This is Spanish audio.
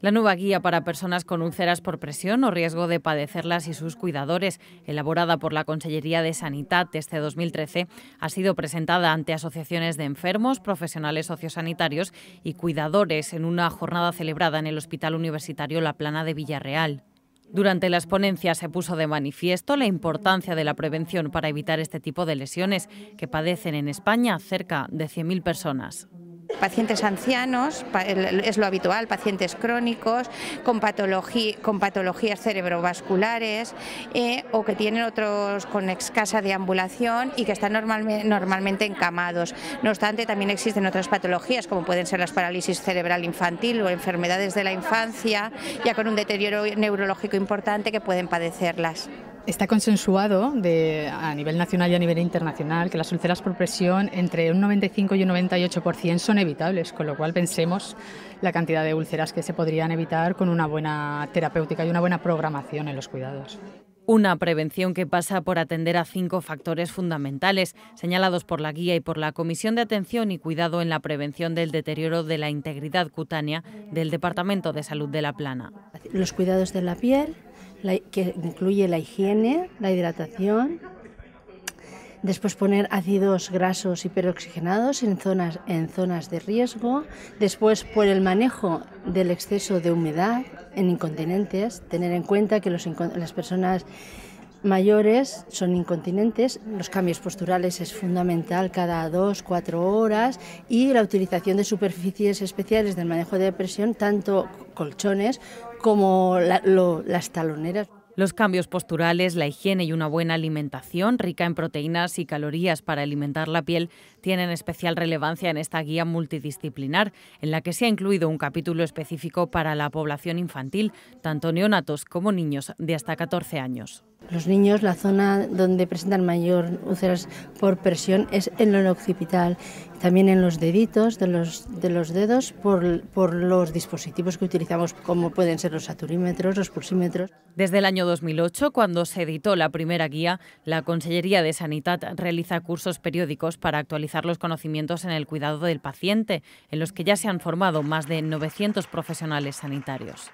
La nueva guía para personas con úlceras por presión o riesgo de padecerlas y sus cuidadores, elaborada por la Consellería de Sanidad desde 2013, ha sido presentada ante asociaciones de enfermos, profesionales sociosanitarios y cuidadores en una jornada celebrada en el Hospital Universitario La Plana de Villarreal. Durante las ponencias se puso de manifiesto la importancia de la prevención para evitar este tipo de lesiones que padecen en España cerca de 100.000 personas pacientes ancianos, es lo habitual, pacientes crónicos, con, patologías cerebrovasculares eh, o que tienen otros con escasa deambulación y que están normalmente encamados. No obstante, también existen otras patologías como pueden ser las parálisis cerebral infantil o enfermedades de la infancia, ya con un deterioro neurológico importante que pueden padecerlas. Está consensuado a nivel nacional y a nivel internacional que las úlceras por presión entre un 95 y un 98% son evitables, con lo cual pensemos la cantidad de úlceras que se podrían evitar con una buena terapéutica y una buena programación en los cuidados. Una prevención que pasa por atender a cinco factores fundamentales, señalados por la guía y por la Comisión de Atención y Cuidado en la Prevención del Deterioro de la Integridad Cutánea del Departamento de Salud de La Plana. Los cuidados de la piel, que incluye la higiene, la hidratación, después poner ácidos grasos hiperoxigenados en zonas, en zonas de riesgo, después por el manejo del exceso de humedad en incontinentes, tener en cuenta que las personas mayores son incontinentes, los cambios posturales es fundamental cada dos, cuatro horas y la utilización de superficies especiales del manejo de depresión, tanto colchones como las taloneras. Los cambios posturales, la higiene y una buena alimentación rica en proteínas y calorías para alimentar la piel tienen especial relevancia en esta guía multidisciplinar, en la que se ha incluido un capítulo específico para la población infantil, tanto neonatos como niños de hasta 14 años los niños la zona donde presentan mayor úlceras por presión es en lo occipital, también en los deditos de los, dedos por, por los dispositivos que utilizamos como pueden ser los saturímetros, los pulsímetros. Desde el año 2008, cuando se editó la primera guía, la Consellería de Sanidad realiza cursos periódicos para actualizar los conocimientos en el cuidado del paciente, en los que ya se han formado más de 900 profesionales sanitarios.